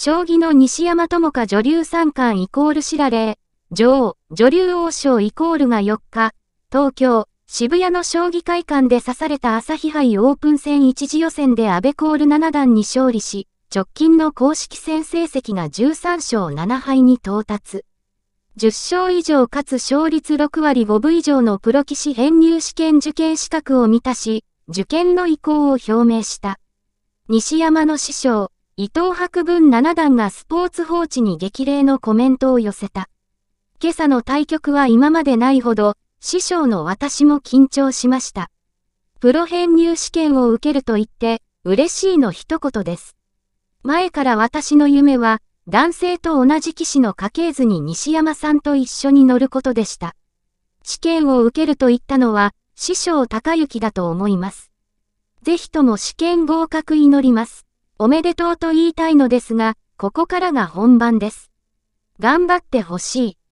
将棋の西山智香女流三冠イコールシラレー、女王、女流王将イコールが4日、東京、渋谷の将棋会館で刺された朝日杯オープン戦一次予選で安倍コール七段に勝利し、直近の公式戦成績が13勝7敗に到達。10勝以上かつ勝率6割5分以上のプロ棋士編入試験受験資格を満たし、受験の意向を表明した。西山の師匠、伊藤博文七段がスポーツ報知に激励のコメントを寄せた。今朝の対局は今までないほど、師匠の私も緊張しました。プロ編入試験を受けると言って、嬉しいの一言です。前から私の夢は、男性と同じ騎士の家系図に西山さんと一緒に乗ることでした。試験を受けると言ったのは、師匠高行だと思います。ぜひとも試験合格祈ります。おめでとうと言いたいのですが、ここからが本番です。頑張ってほしい。